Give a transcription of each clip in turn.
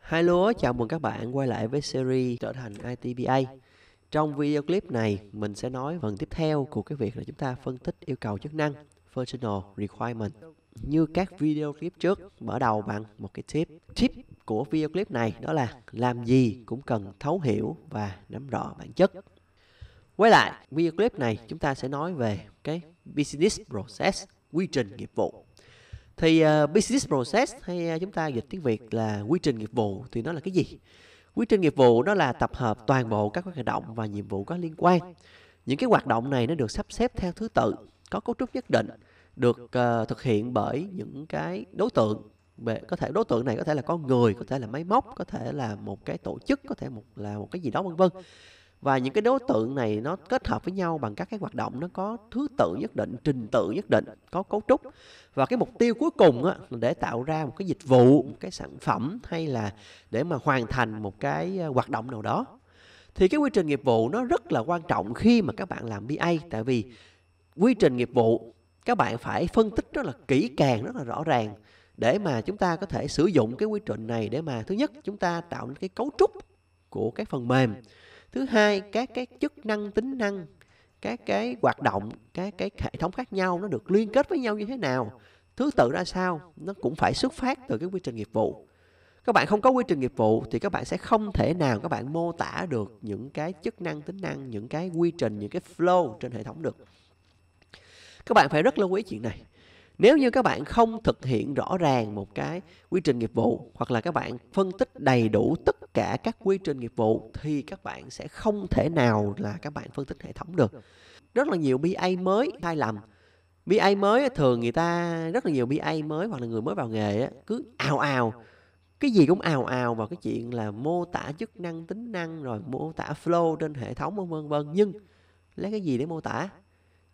hai lúa chào mừng các bạn quay lại với series trở thành ITBA. Trong video clip này, mình sẽ nói phần tiếp theo của cái việc là chúng ta phân tích yêu cầu chức năng Functional Requirement. Như các video clip trước, mở đầu bằng một cái tip. Tip của video clip này đó là làm gì cũng cần thấu hiểu và nắm rõ bản chất. Quay lại, video clip này chúng ta sẽ nói về cái business process quy trình nghiệp vụ thì uh, business process hay uh, chúng ta dịch tiếng việt là quy trình nghiệp vụ thì nó là cái gì quy trình nghiệp vụ đó là tập hợp toàn bộ các hoạt động và nhiệm vụ có liên quan những cái hoạt động này nó được sắp xếp theo thứ tự có cấu trúc nhất định được uh, thực hiện bởi những cái đối tượng về có thể đối tượng này có thể là con người có thể là máy móc có thể là một cái tổ chức có thể một là một cái gì đó vân vân và những cái đối tượng này nó kết hợp với nhau bằng các cái hoạt động nó có thứ tự nhất định trình tự nhất định có cấu trúc và cái mục tiêu cuối cùng á, là để tạo ra một cái dịch vụ một cái sản phẩm hay là để mà hoàn thành một cái ờ, hoạt động nào đó thì cái quy trình nghiệp vụ nó rất là quan trọng khi mà các bạn làm BA tại vì quy trình nghiệp vụ các bạn phải phân tích rất là kỹ càng rất là rõ ràng để mà chúng ta có thể sử dụng cái quy trình này để mà thứ nhất chúng ta tạo nên cái cấu trúc của cái phần mềm thứ hai các cái chức năng tính năng các cái hoạt động các cái hệ thống khác nhau nó được liên kết với nhau như thế nào thứ tự ra sao nó cũng phải xuất phát từ cái quy trình nghiệp vụ các bạn không có quy trình nghiệp vụ thì các bạn sẽ không thể nào các bạn mô tả được những cái chức năng tính năng những cái quy trình những cái flow trên hệ thống được các bạn phải rất lưu ý chuyện này nếu như các bạn không thực hiện rõ ràng một cái quy trình nghiệp vụ hoặc là các bạn phân tích đầy đủ tất cả các quy trình nghiệp vụ thì các bạn sẽ không thể nào là các bạn phân tích hệ thống được rất là nhiều BA mới sai lầm BA mới thường người ta rất là nhiều BA mới hoặc là người mới vào nghề cứ ào ào cái gì cũng ào ào vào cái chuyện là mô tả chức năng tính năng rồi mô tả flow trên hệ thống vân vân vân nhưng lấy cái gì để mô tả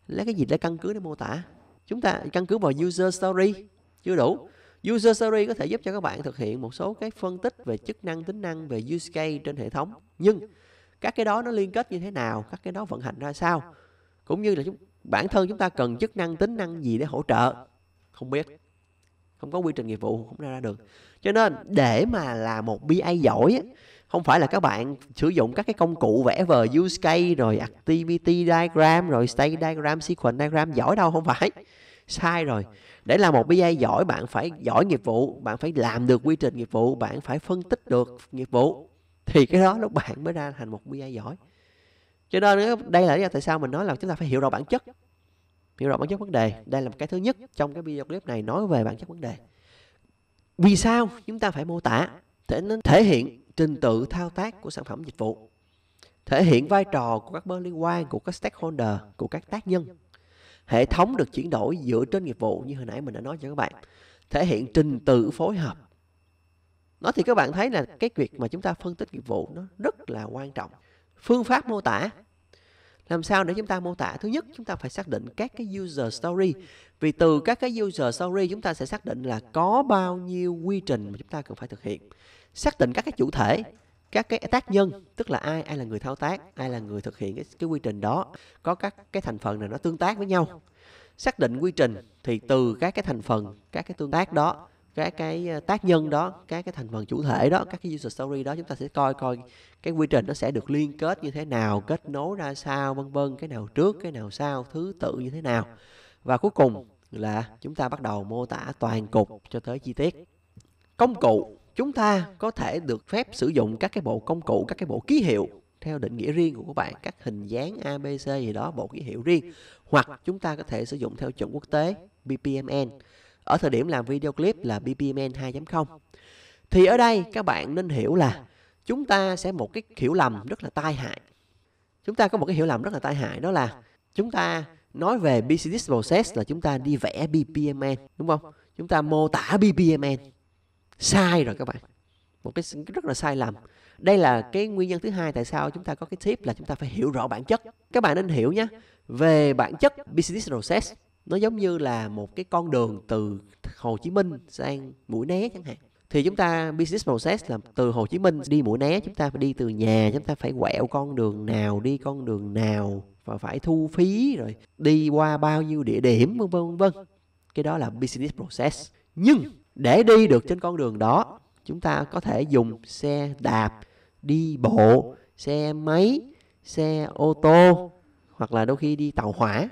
lấy cái gì để căn cứ để mô tả chúng ta căn cứ vào user story chưa đủ User Story có thể giúp cho các bạn thực hiện một số cái phân tích về chức năng, tính năng, về use case trên hệ thống. Nhưng các cái đó nó liên kết như thế nào, các cái đó vận hành ra sao, cũng như là chúng, bản thân chúng ta cần chức năng, tính năng gì để hỗ trợ, không biết. Không có quy trình nghiệp vụ không ra ra được. Cho nên để mà là một BA giỏi không phải là các bạn sử dụng các cái công cụ vẽ vời use case rồi activity diagram rồi state diagram sequence diagram giỏi đâu không phải sai rồi để làm một BA giỏi bạn phải giỏi nghiệp vụ bạn phải làm được quy trình nghiệp vụ bạn phải phân tích được nghiệp vụ thì cái đó lúc bạn mới ra thành một BA giỏi cho nên đây là lý do tại sao mình nói là chúng ta phải hiểu rõ bản chất hiểu rõ bản chất vấn đề đây là một cái thứ nhất trong cái video clip này nói về bản chất vấn đề vì sao chúng ta phải mô tả thể nên thể hiện trình tự thao tác của sản phẩm dịch vụ thể hiện vai trò của các bên liên quan của các stakeholder của các tác nhân Hệ thống được chuyển đổi dựa trên nghiệp vụ như hồi nãy mình đã nói cho các bạn. Thể hiện trình tự phối hợp. Nó thì các bạn thấy là cái việc mà chúng ta phân tích nghiệp vụ nó rất là quan trọng. Phương pháp mô tả. Làm sao để chúng ta mô tả? Thứ nhất, chúng ta phải xác định các cái user story. Vì từ các cái user story chúng ta sẽ xác định là có bao nhiêu quy trình mà chúng ta cần phải thực hiện. Xác định các cái chủ thể các cái tác nhân tức là ai ai là người thao tác ai là người thực hiện cái, cái quy trình đó có các cái thành phần này nó tương tác với nhau xác định quy trình thì từ các cái thành phần các cái tương tác đó các cái ờ, tác nhân đó các cái thành phần chủ thể đó các cái user story đó chúng ta sẽ coi coi cái quy trình nó sẽ được liên kết như thế nào kết nối ra sao vân vân cái nào trước cái nào sau thứ tự như thế nào và cuối cùng là chúng ta bắt đầu mô tả toàn cục cho tới chi tiết công cụ chúng ta có thể được phép sử dụng các cái bộ công cụ các cái bộ ký hiệu theo định nghĩa riêng của các bạn các hình dáng abc gì đó bộ ký hiệu riêng hoặc chúng ta có thể sử dụng theo chuẩn quốc tế bpmn ở thời điểm làm video clip là bpmn 2.0 thì ở đây các bạn nên hiểu là chúng ta sẽ một cái hiểu lầm rất là tai hại chúng ta có một cái hiểu lầm rất là tai hại đó là chúng ta nói về business process là chúng ta đi vẽ bpmn đúng không chúng ta mô tả bpmn sai rồi các bạn một cái rất là sai lầm đây là cái nguyên nhân thứ hai tại sao chúng ta có cái tip là chúng ta phải hiểu rõ bản chất các bạn nên hiểu nhé về bản chất business process nó giống như là một cái con đường từ Hồ Chí Minh sang Mũi Né chẳng hạn thì chúng ta business process là từ Hồ Chí Minh đi Mũi Né chúng ta phải đi từ nhà chúng ta phải quẹo con đường nào đi con đường nào và phải thu phí rồi đi qua bao nhiêu địa điểm vân vân vân cái đó là business process nhưng để đi được trên con đường đó chúng ta có thể dùng xe đạp đi bộ xe máy xe ô tô hoặc là đôi khi đi tàu hỏa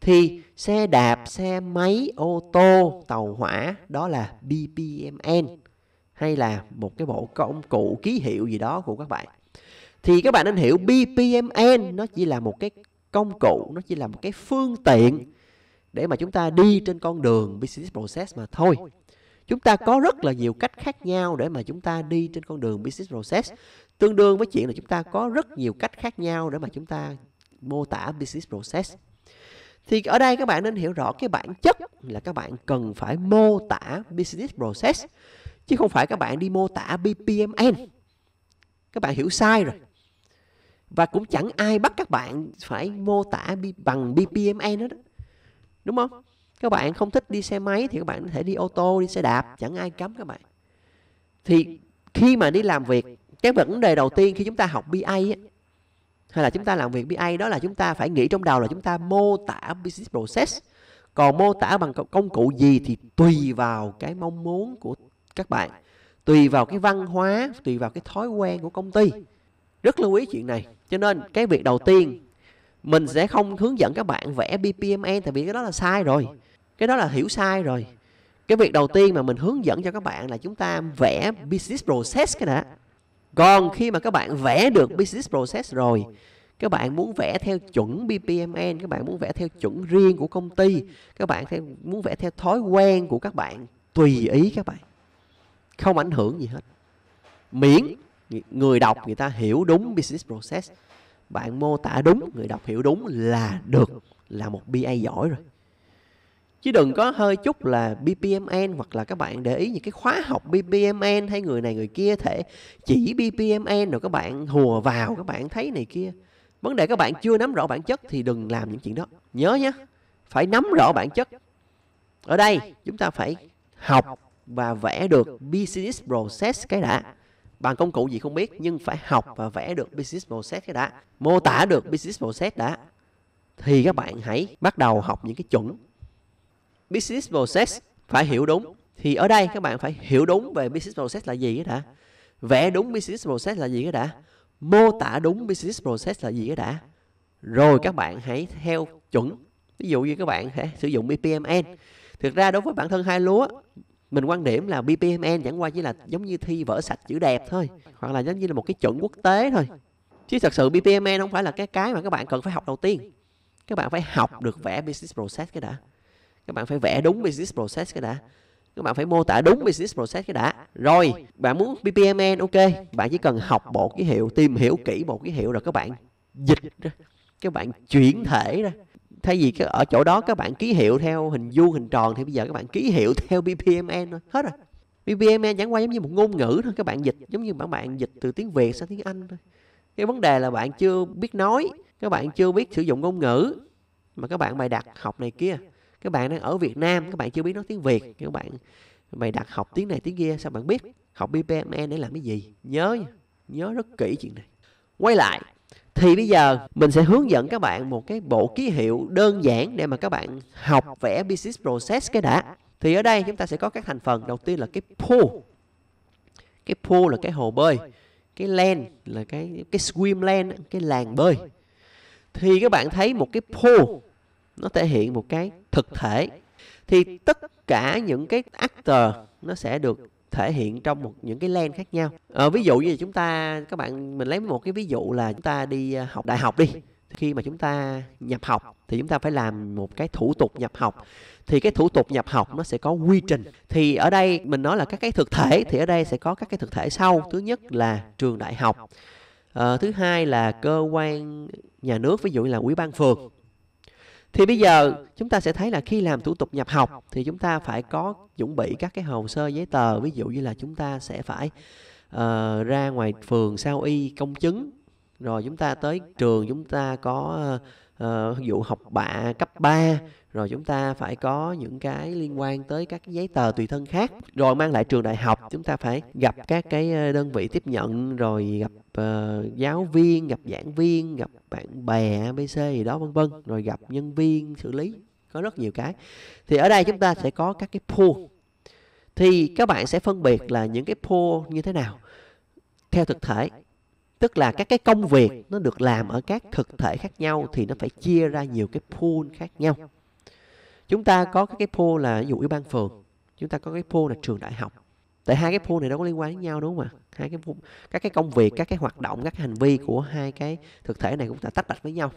thì xe đạp xe máy ô tô tàu hỏa đó là BPMN hay là một cái bộ công cụ ký hiệu gì đó của các bạn thì các bạn nên hiểu BPMN nó chỉ là một cái công cụ nó chỉ là một cái phương tiện để mà chúng ta đi trên con đường business process mà thôi chúng ta có rất là nhiều cách khác nhau để mà chúng ta đi trên con đường business process tương đương với chuyện là chúng ta có rất nhiều cách khác nhau để mà chúng ta mô tả business process thì ở đây các bạn nên hiểu rõ cái bản chất là các bạn cần phải mô tả business process chứ không phải các bạn đi mô tả BPMN các bạn hiểu sai rồi và cũng chẳng ai bắt các bạn phải mô tả bằng BPMN hết đó đúng không các bạn không thích đi xe máy thì các bạn có thể đi ô tô đi xe đạp chẳng ai cấm các bạn thì khi mà đi làm việc cái vấn đề đầu tiên khi chúng ta học BA hay là chúng ta làm việc BA đó là chúng ta phải nghĩ trong đầu là chúng ta mô tả business process còn mô tả bằng công cụ gì thì tùy vào cái mong muốn của các bạn tùy vào cái văn hóa tùy vào cái thói quen của công ty rất lưu ý chuyện này cho nên cái việc đầu tiên mình sẽ không hướng dẫn các bạn vẽ BPMN tại vì cái đó là sai rồi cái đó là hiểu sai rồi cái việc đầu tiên mà mình hướng dẫn cho các bạn là chúng ta vẽ business process cái đã còn khi mà các bạn vẽ được business process rồi các bạn muốn vẽ theo chuẩn BPMN các bạn muốn vẽ theo chuẩn riêng của công ty các bạn theo, muốn vẽ theo thói quen của các bạn tùy ý các bạn không ảnh hưởng gì hết miễn người đọc người ta hiểu đúng business process bạn mô tả đúng người đọc hiểu đúng là được là một BA giỏi rồi chứ đừng có hơi chút là BPMN hoặc là các bạn để ý những cái khóa học BPMN hay người này người kia thể chỉ BPMN rồi các bạn hùa vào các bạn thấy này kia vấn đề các bạn chưa nắm rõ bản chất thì đừng làm những chuyện đó nhớ nhé phải nắm rõ bản chất ở đây chúng ta phải học và vẽ được business process cái đã bằng công cụ gì không biết nhưng phải học và vẽ được business process cái đã mô tả được business process đã thì các bạn hãy bắt đầu học những cái chuẩn business process phải hiểu đúng thì ở đây các bạn phải hiểu đúng về business process là gì cái đã vẽ đúng business process là gì cái đã mô tả đúng business process là gì cái đã rồi các bạn hãy theo chuẩn ví dụ như các bạn sẽ sử dụng BPMN thực ra đối với bản thân hai lúa mình quan điểm là BPMN chẳng qua chỉ là giống như thi vở sạch chữ đẹp thôi hoặc là giống như là một cái chuẩn quốc tế thôi chứ thật sự BPMN không phải là cái cái mà các bạn cần phải học đầu tiên các bạn phải học được vẽ business process cái đã các bạn phải vẽ đúng business process cái đã các bạn phải mô tả đúng business process cái đã rồi bạn muốn BPMN ok bạn chỉ cần học bộ ký hiệu tìm hiểu kỹ bộ ký hiệu rồi các bạn dịch ra các bạn chuyển thể ra thay vì cái, ở chỗ đó các bạn ký hiệu theo hình vuông hình tròn thì bây giờ các bạn ký hiệu theo BPMN thôi hết rồi BPMN chẳng qua giống như một ngôn ngữ thôi các bạn dịch giống như bạn bạn dịch từ tiếng Việt sang tiếng Anh thôi cái vấn đề là bạn chưa biết nói các bạn chưa biết sử dụng ngôn ngữ mà các bạn bài đặt học này kia các bạn đang ở Việt Nam các bạn chưa biết nói tiếng Việt các bạn bài đặt học tiếng này tiếng kia sao bạn biết học BPMN để làm cái gì nhớ nhớ rất kỹ chuyện này quay lại thì bây giờ mình sẽ hướng dẫn các bạn một cái bộ ký hiệu đơn giản để mà các bạn học vẽ business process cái đã thì ở đây chúng ta sẽ có các thành phần đầu tiên là cái pool cái pool là cái hồ bơi cái land là cái cái swim land cái làng bơi thì các bạn thấy một cái pool nó thể hiện một cái thực thể thì tất cả những cái actor nó sẽ được thể hiện trong một những cái len khác nhau à, ví dụ như chúng ta các bạn mình lấy một cái ví dụ là chúng ta đi à, học đại học đi khi mà chúng ta nhập học thì chúng ta phải làm một cái thủ tục nhập học thì cái thủ tục nhập học nó sẽ có quy trình thì ở đây mình nói là các cái thực thể thì ở đây sẽ có các cái thực thể sau thứ nhất là trường đại học à, thứ hai là cơ quan nhà nước ví dụ như là ủy ban phường thì bây giờ chúng ta sẽ thấy là khi làm thủ tục nhập học thì chúng ta phải có chuẩn bị các cái hồ sơ giấy tờ. Ví dụ như là chúng ta sẽ phải uh, ra ngoài phường sao y công chứng. Rồi chúng ta tới trường chúng ta có uh, dụ học bạ cấp 3 rồi chúng ta phải có những cái liên quan tới các giấy tờ tùy thân khác rồi mang lại trường đại học chúng ta phải gặp các cái ờ, đơn vị tiếp nhận rồi gặp uh, giáo viên gặp giảng viên gặp bạn bè abc gì đó vân vân rồi gặp nhân viên xử lý có rất nhiều cái thì ở đây chúng ta sẽ có các cái pool thì các bạn sẽ phân biệt là những cái pool như thế nào theo thực thể tức là các cái công việc nó được làm ở các thực thể khác nhau thì nó phải chia ra nhiều cái pool khác nhau chúng ta có các cái pool là ví dụ ủy ban phường chúng ta có cái pool là trường đại học tại hai cái pool này nó có liên quan đến nhau đúng không ạ hai cái pool, các cái công việc các cái hoạt động các hành vi của hai cái thực thể này cũng đã tách bạch với nhau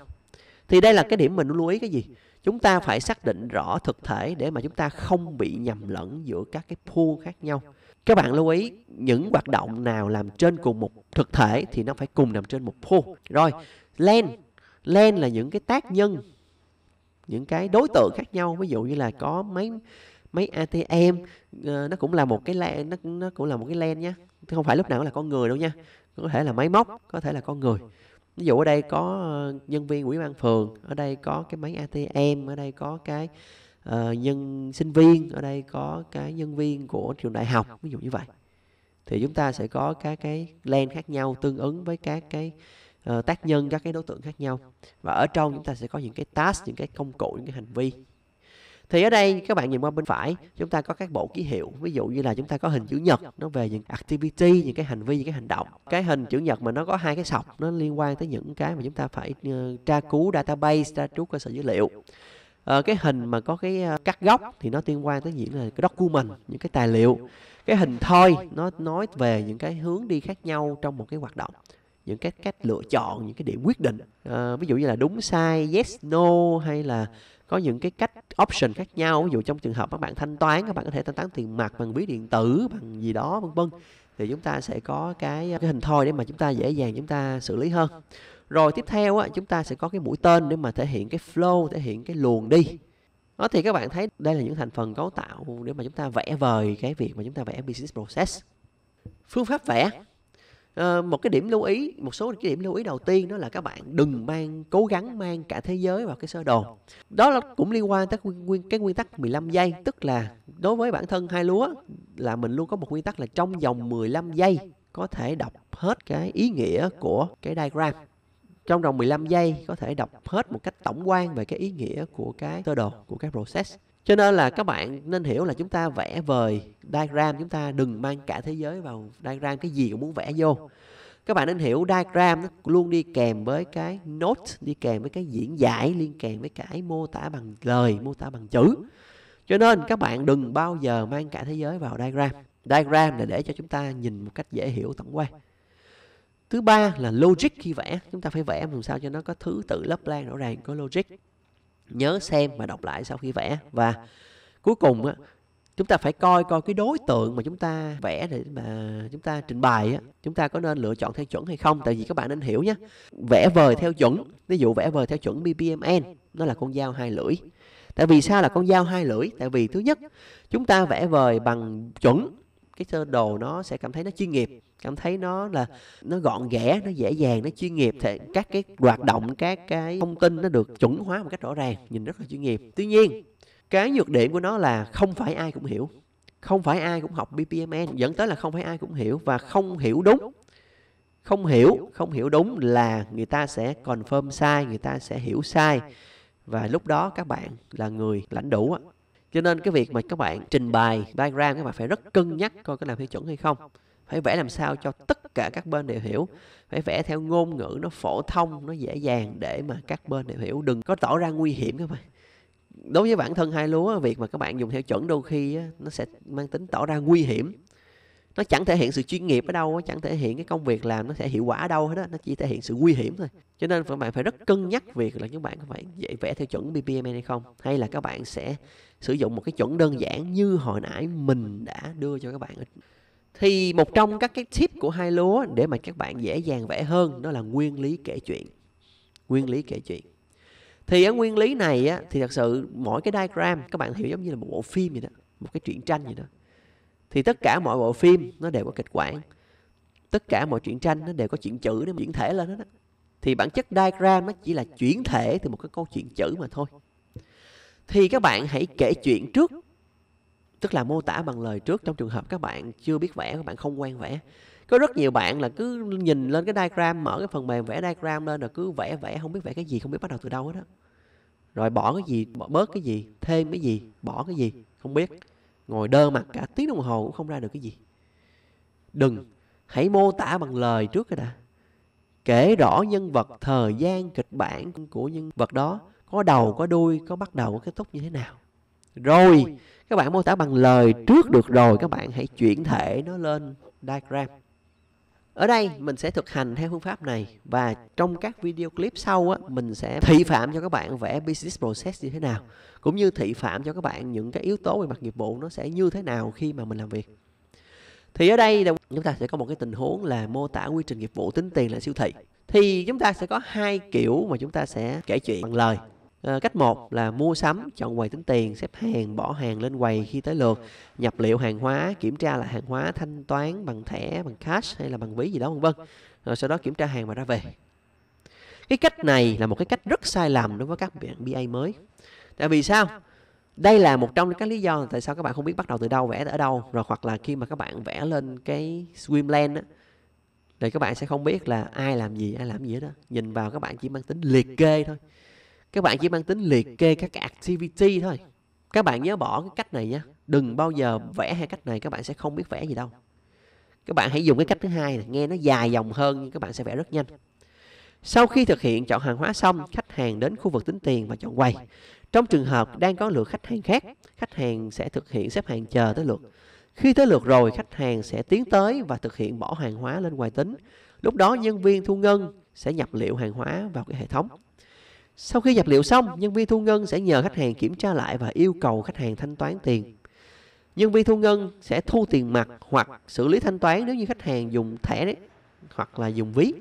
thì đây là cái điểm mình lưu ý cái gì chúng ta phải xác định rõ thực thể để mà chúng ta không bị nhầm lẫn giữa các cái pool khác nhau các bạn lưu ý những hoạt động nào làm trên cùng một thực thể thì nó phải cùng nằm trên một pool rồi len len là những cái tác nhân những cái đối tượng khác nhau ví dụ như là có mấy mấy ATM ờ, nó cũng là một cái len nó, nó cũng là một cái len nhá không phải lúc nào là con người đâu nha có thể là máy móc có thể là con người ví dụ ở đây có ờ, nhân viên ủy ban phường ở đây có cái máy ATM ở đây có cái uh, nhân sinh viên ở đây có cái nhân viên của trường đại học ví dụ như vậy thì chúng ta sẽ có các cái len khác nhau tương ứng với các cái Ờ, tác nhân các cái đối tượng khác nhau và ở trong chúng ta sẽ có những cái task những cái công cụ những cái hành vi thì ở đây các bạn nhìn qua bên phải chúng ta có các bộ ký hiệu ví dụ như là chúng ta có hình chữ nhật nó về những activity những cái hành vi những cái hành động cái hình chữ nhật mà nó có hai cái sọc nó liên quan tới những cái mà chúng ta phải ờ, tra cứu database tra cứu cơ sở dữ liệu Ờ, cái hình mà có cái ờ, cắt góc thì nó liên quan tới những là cái document những cái tài liệu cái hình thôi nó nói về những cái hướng đi khác nhau trong một cái hoạt động những cái cách lựa chọn những cái điểm quyết định à, ví dụ như là đúng sai yes no hay là có những cái cách option khác nhau ví dụ trong trường hợp các bạn thanh toán các bạn có thể thanh toán tiền mặt bằng ví điện tử bằng gì đó vân vân thì chúng ta sẽ có cái cái hình thoi để mà chúng ta dễ dàng chúng ta xử lý hơn rồi tiếp theo á, chúng ta sẽ có cái mũi tên để mà thể hiện cái flow thể hiện cái luồng đi đó thì các bạn thấy đây là những thành phần cấu tạo để mà chúng ta vẽ vời cái việc mà chúng ta vẽ business process phương pháp vẽ Ờ, một cái điểm lưu ý một số cái điểm lưu ý đầu tiên đó là các bạn đừng mang cố gắng mang cả thế giới vào cái sơ đồ đó là cũng liên quan tới nguyên cái nguyên tắc 15 giây tức là đối với bản thân hai lúa là mình luôn có một nguyên tắc là trong vòng 15 giây có thể đọc hết cái ý nghĩa của cái diagram trong vòng 15 giây có thể đọc hết một cách tổng quan về cái ý nghĩa của cái sơ đồ của cái process cho nên là các dạ. bạn nên hiểu là chúng ta vẽ vời diagram chúng ta đừng mang cả thế giới vào diagram cái gì cũng muốn vẽ vô các bạn nên hiểu diagram nó luôn đi kèm với cái note đi kèm với cái diễn giải liên kèm với cái mô tả bằng lời mô tả bằng chữ cho nên các bạn đừng bao giờ mang cả thế giới vào diagram diagram là để cho chúng ta nhìn một cách dễ hiểu tổng quan thứ ba là logic khi vẽ chúng ta phải vẽ làm sao cho nó có thứ tự lấp lan rõ ràng có logic nhớ xem và đọc lại sau khi vẽ và cuối cùng á chúng ta phải coi coi cái đối tượng mà chúng ta vẽ để mà chúng ta trình bày á chúng ta có nên lựa chọn theo chuẩn hay không tại vì các bạn nên hiểu nhé vẽ vời theo chuẩn ví dụ vẽ vời theo chuẩn bbmn nó là con dao hai lưỡi tại vì sao là con dao hai lưỡi tại vì thứ nhất chúng ta vẽ vời bằng chuẩn cái sơ đồ nó sẽ cảm thấy nó chuyên nghiệp cảm thấy nó là dạ. nó gọn ghẽ nó dễ dàng nó chuyên nghiệp thì dạ. các cái hoạt động các cái thông tin nó được chuẩn hóa một cách rõ ràng nhìn rất là chuyên nghiệp tuy nhiên cái nhược điểm của nó là không phải ai cũng hiểu không phải ai cũng học BPMN dẫn tới là không phải ai cũng hiểu và không hiểu đúng không hiểu không hiểu đúng là người ta sẽ confirm sai người ta sẽ hiểu sai và lúc đó các bạn là người lãnh đủ cho nên cái việc mà các bạn trình bày diagram các bạn phải rất cân nhắc coi có làm theo chuẩn hay không phải vẽ làm sao cho tất cả các bên đều hiểu phải vẽ theo ngôn ngữ nó phổ thông nó dễ dàng để mà các bên đều hiểu đừng có tỏ ra nguy hiểm các bạn đối với bản thân hai lúa việc mà các bạn dùng theo chuẩn đôi khi nó sẽ mang tính tỏ ra nguy hiểm nó chẳng thể hiện sự chuyên nghiệp ở đâu chẳng thể hiện cái công việc làm nó sẽ hiệu quả ở đâu hết đó nó chỉ thể hiện sự nguy hiểm thôi cho nên các bạn phải rất cân nhắc việc là các bạn có phải dạy vẽ theo chuẩn BPM hay không hay là các bạn sẽ sử dụng một cái chuẩn đơn giản như hồi nãy mình đã đưa cho các bạn thì một trong các cái tip của hai lúa để mà các bạn dễ dàng vẽ hơn đó là nguyên lý kể chuyện nguyên lý kể chuyện thì ở nguyên lý này á, thì thật sự mỗi cái diagram các bạn hiểu giống như là một bộ phim vậy đó một cái truyện tranh vậy đó thì tất cả mọi bộ phim nó đều có kịch bản tất cả mọi truyện tranh nó đều có chuyện chữ để chuyển thể lên đó, đó thì bản chất diagram nó chỉ là chuyển thể từ một cái câu chuyện chữ mà thôi thì các bạn hãy kể chuyện trước tức là mô tả bằng lời trước trong trường hợp các bạn chưa biết vẽ các bạn không quen vẽ có rất nhiều bạn là cứ nhìn lên cái diagram mở cái phần mềm vẽ diagram lên rồi cứ vẽ vẽ không biết vẽ cái gì không biết bắt đầu từ đâu hết đó rồi bỏ cái gì bỏ bớt cái gì thêm cái gì bỏ cái gì không biết ngồi đơ mặt cả tiếng đồng hồ cũng không ra được cái gì đừng hãy mô tả bằng lời trước cái đã kể rõ nhân vật thời gian kịch bản của nhân vật đó có đầu có đuôi có bắt đầu có kết thúc như thế nào rồi các bạn mô tả bằng lời trước được rồi các bạn hãy chuyển thể nó lên diagram ở đây mình sẽ thực hành theo phương pháp này và trong các video clip sau á, mình sẽ thị phạm cho các bạn vẽ business process như thế nào cũng như thị phạm cho các bạn những cái yếu tố về mặt nghiệp vụ nó sẽ như thế nào khi mà mình làm việc thì ở đây chúng ta sẽ có một cái tình huống là mô tả quy trình nghiệp vụ tính tiền là siêu thị thì chúng ta sẽ có hai kiểu mà chúng ta sẽ kể chuyện bằng lời À, cách một là mua sắm, chọn quầy tính tiền, xếp hàng, bỏ hàng lên quầy khi tới lượt, nhập liệu hàng hóa, kiểm tra lại hàng hóa, thanh toán bằng thẻ, bằng cash hay là bằng ví gì đó vân vân. Rồi sau đó kiểm tra hàng và ra về. Cái cách này là một cái cách rất sai lầm đối với các bạn BA mới. Tại vì sao? Đây là một trong các lý do tại sao các bạn không biết bắt đầu từ đâu, vẽ ở đâu. Rồi hoặc là khi mà các bạn vẽ lên cái swimland á, thì các bạn sẽ không biết là ai làm gì, ai làm gì đó. Nhìn vào các bạn chỉ mang tính liệt kê thôi các bạn chỉ mang tính liệt kê các cái activity thôi các bạn nhớ bỏ cái cách này nhé đừng bao giờ vẽ hai cách này các bạn sẽ không biết vẽ gì đâu các bạn hãy dùng cái cách thứ hai này, nghe nó dài dòng hơn nhưng các bạn sẽ vẽ rất nhanh sau khi thực hiện chọn hàng hóa xong khách hàng đến khu vực tính tiền và chọn quầy trong trường hợp đang có lượt khách hàng khác khách hàng sẽ thực hiện xếp hàng chờ tới lượt khi tới lượt rồi khách hàng sẽ tiến tới và thực hiện bỏ hàng hóa lên quầy tính lúc đó nhân viên thu ngân sẽ nhập liệu hàng hóa vào cái hệ thống sau khi nhập liệu xong, nhân viên thu ngân sẽ nhờ khách hàng kiểm tra lại và yêu cầu khách hàng thanh toán tiền. Nhân viên thu ngân sẽ thu tiền mặt hoặc xử lý thanh toán nếu như khách hàng dùng thẻ đấy, hoặc là dùng ví.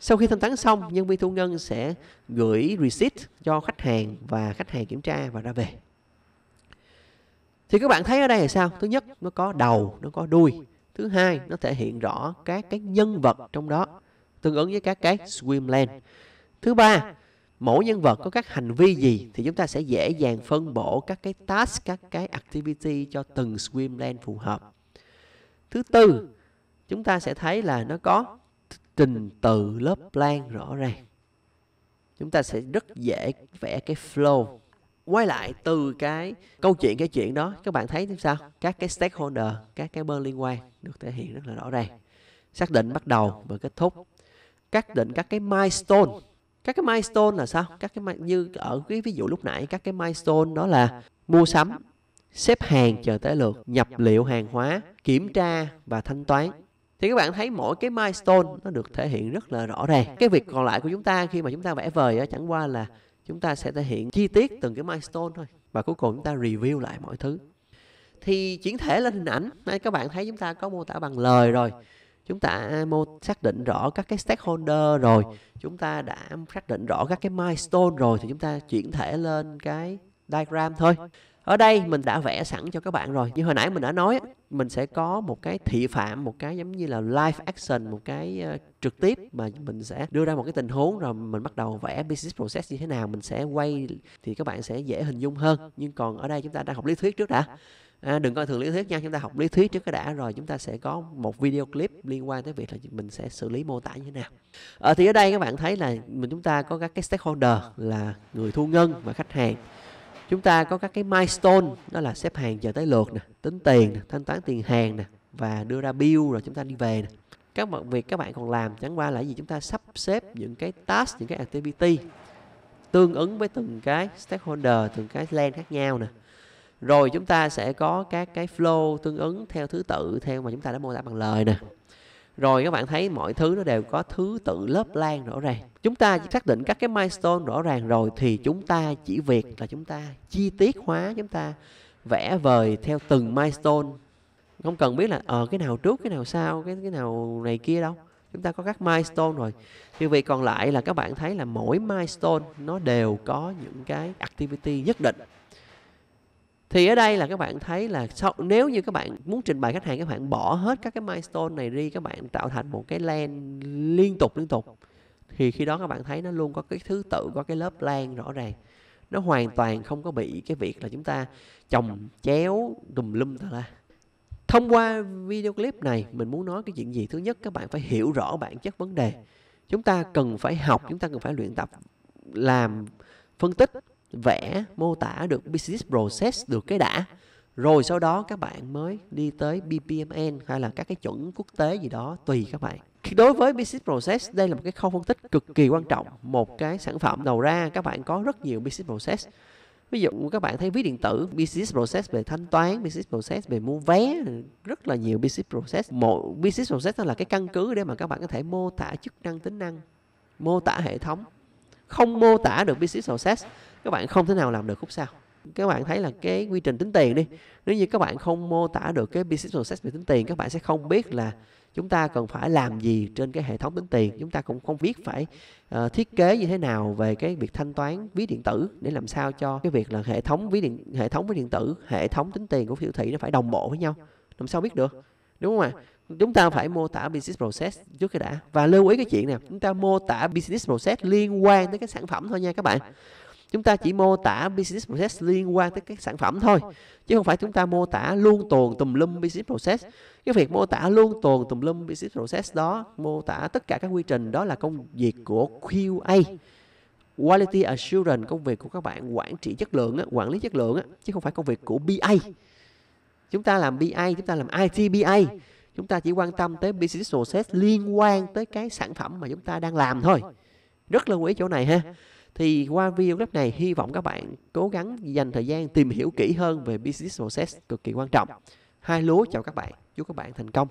Sau khi thanh toán xong, nhân viên thu ngân sẽ gửi receipt cho khách hàng và khách hàng kiểm tra và ra về. Thì các bạn thấy ở đây là sao? Thứ nhất, nó có đầu, nó có đuôi. Thứ hai, nó thể hiện rõ các cái nhân vật trong đó tương ứng với các cái swim lane. Thứ ba, mỗi nhân vật có các hành vi gì thì chúng ta sẽ dễ dàng phân bổ các cái task, các cái activity cho từng swim lane phù hợp. Thứ tư, chúng ta sẽ thấy là nó có trình tự lớp plan rõ ràng. Chúng ta sẽ rất dễ vẽ cái flow. Quay lại từ cái câu chuyện cái chuyện đó, các bạn thấy sao? Các cái stakeholder, các cái bên liên quan được thể hiện rất là rõ ràng. Xác định bắt đầu và kết thúc. Xác định các cái milestone các cái milestone là sao các cái như ở cái ví dụ lúc nãy các cái milestone đó là mua sắm xếp hàng chờ tới lượt nhập liệu hàng hóa kiểm tra và thanh toán thì các bạn thấy mỗi cái milestone nó được thể hiện rất là rõ ràng cái việc còn lại của chúng ta khi mà chúng ta vẽ vời đó, chẳng qua là chúng ta sẽ thể hiện chi tiết từng cái milestone thôi và cuối cùng chúng ta review lại mọi thứ thì chuyển thể lên hình ảnh các bạn thấy chúng ta có mô tả bằng lời rồi chúng ta xác định rõ các cái stakeholder rồi chúng ta đã xác định rõ các cái milestone rồi thì chúng ta chuyển thể lên cái diagram thôi ở đây mình đã vẽ sẵn cho các bạn rồi như hồi nãy mình đã nói mình sẽ có một cái thị phạm một cái giống như là live action một cái ờ, trực tiếp mà mình sẽ đưa ra một cái tình huống rồi mình bắt đầu vẽ business process như thế nào mình sẽ quay thì các bạn sẽ dễ hình dung hơn nhưng còn ở đây chúng ta đang học lý thuyết trước đã à, đừng coi thường lý thuyết nha chúng ta học lý thuyết trước cái đã rồi chúng ta sẽ có một video clip liên quan tới việc là mình sẽ xử lý mô tả như thế nào à, thì ở đây các bạn thấy là mình chúng ta có các cái stakeholder là người thu ngân và khách hàng chúng ta có các cái milestone đó là xếp hàng chờ tới lượt nè tính tiền nè, thanh toán tiền hàng nè và đưa ra bill rồi chúng ta đi về nè các bạn việc các bạn còn làm chẳng qua là gì chúng ta sắp xếp những cái task những cái activity tương ứng với từng cái stakeholder từng cái land khác nhau nè rồi chúng ta sẽ có các cái flow tương ứng theo thứ tự theo mà chúng ta đã mô tả bằng lời nè rồi các bạn thấy mọi thứ nó đều có thứ tự lớp lan rõ ràng chúng ta chỉ xác định các cái milestone rõ ràng rồi thì chúng ta chỉ việc là chúng ta chi tiết hóa chúng ta vẽ vời theo từng milestone không cần biết là ờ cái nào trước cái nào sau cái cái nào này kia đâu chúng ta có các milestone rồi như vậy còn lại là các bạn thấy là mỗi milestone nó đều có những cái activity nhất định thì ở đây là các bạn thấy là sau, nếu như các bạn muốn trình bày khách hàng các bạn bỏ hết các cái milestone này đi các bạn tạo thành một cái len liên tục liên tục thì khi đó các bạn thấy nó luôn có cái thứ tự có cái lớp lan rõ ràng nó hoàn toàn không có bị cái việc là chúng ta trồng chéo tùm lum tà la thông qua video clip này mình muốn nói cái chuyện gì thứ nhất các bạn phải hiểu rõ bản chất vấn đề chúng ta cần phải học chúng ta cần phải luyện tập làm phân tích vẽ mô tả được business process được cái đã rồi sau đó các bạn mới đi tới BPMN hay là các cái chuẩn quốc tế gì đó tùy các bạn đối với business process đây là một cái khâu phân tích cực kỳ quan trọng một cái sản phẩm đầu ra các bạn có rất nhiều business process ví dụ các bạn thấy ví điện tử business process về thanh toán business process về mua vé rất là nhiều business process một business process đó là cái căn cứ để mà các bạn có thể mô tả chức năng tính năng mô tả hệ thống không mô tả được business process các bạn không thể nào làm được khúc sau các bạn thấy là cái quy trình tính tiền đi nếu như các bạn không mô tả được cái business process về tính tiền các bạn sẽ không biết là chúng ta cần phải làm gì trên cái hệ thống tính tiền chúng ta cũng không biết phải uh, thiết kế như thế nào về cái việc thanh toán ví điện tử để làm sao cho cái việc là hệ thống ví điện hệ thống ví điện tử hệ thống tính tiền của siêu thị nó phải đồng bộ với nhau làm sao biết được đúng không ạ chúng ta phải mô tả business process trước cái đã và lưu ý cái chuyện nè chúng ta mô tả business process liên quan tới cái sản phẩm thôi nha các bạn chúng ta chỉ mô tả business process liên quan tới các sản phẩm thôi chứ không phải chúng ta mô tả luôn tồn tùm lum business process cái việc mô tả luôn tồn tùm lum business process đó mô tả tất cả các quy trình đó là công việc của QA quality assurance công việc của các bạn quản trị chất lượng quản lý chất lượng á chứ không phải công việc của BA chúng ta làm BA chúng ta làm IT BA chúng ta chỉ quan tâm tới business process liên quan tới cái sản phẩm mà chúng ta đang làm thôi rất là quý chỗ này ha thì qua video clip này hy vọng các bạn cố gắng dành thời gian tìm hiểu kỹ hơn về business process cực kỳ quan trọng hai lúa chào các bạn chúc các bạn thành công